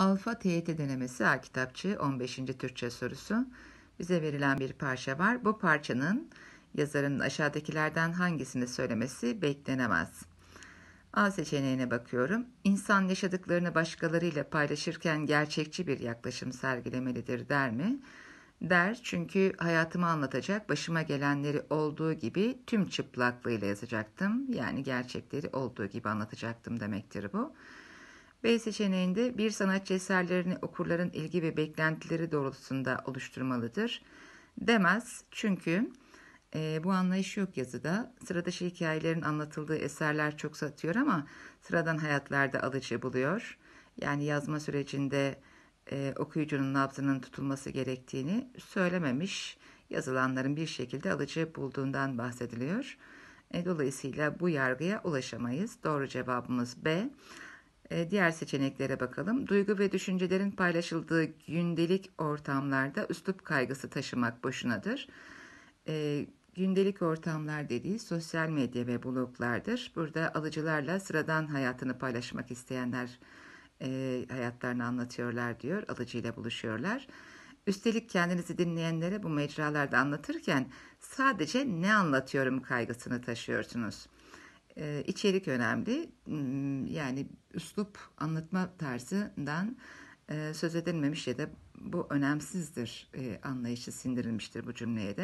Alfa TYT denemesi A 15. Türkçe sorusu. Bize verilen bir parça var. Bu parçanın yazarın aşağıdakilerden hangisini söylemesi beklenemez. A seçeneğine bakıyorum. İnsan yaşadıklarını başkalarıyla paylaşırken gerçekçi bir yaklaşım sergilemelidir der mi? Der çünkü hayatımı anlatacak başıma gelenleri olduğu gibi tüm çıplaklığıyla yazacaktım. Yani gerçekleri olduğu gibi anlatacaktım demektir bu. B seçeneğinde bir sanatçı eserlerini okurların ilgi ve beklentileri doğrultusunda oluşturmalıdır. Demez çünkü e, bu anlayış yok yazıda. Sıradışı hikayelerin anlatıldığı eserler çok satıyor ama sıradan hayatlarda alıcı buluyor. Yani yazma sürecinde e, okuyucunun nabzının tutulması gerektiğini söylememiş yazılanların bir şekilde alıcı bulduğundan bahsediliyor. E, dolayısıyla bu yargıya ulaşamayız. Doğru cevabımız B. E, diğer seçeneklere bakalım. Duygu ve düşüncelerin paylaşıldığı gündelik ortamlarda üslup kaygısı taşımak boşunadır. E, gündelik ortamlar dediği sosyal medya ve bloglardır. Burada alıcılarla sıradan hayatını paylaşmak isteyenler e, hayatlarını anlatıyorlar diyor. Alıcıyla buluşuyorlar. Üstelik kendinizi dinleyenlere bu mecralarda anlatırken sadece ne anlatıyorum kaygısını taşıyorsunuz e, içerik önemli. Hmm, yani üslup anlatma tarzından e, söz edilmemiş ya da bu önemsizdir e, anlayışı sindirilmiştir bu cümleye de.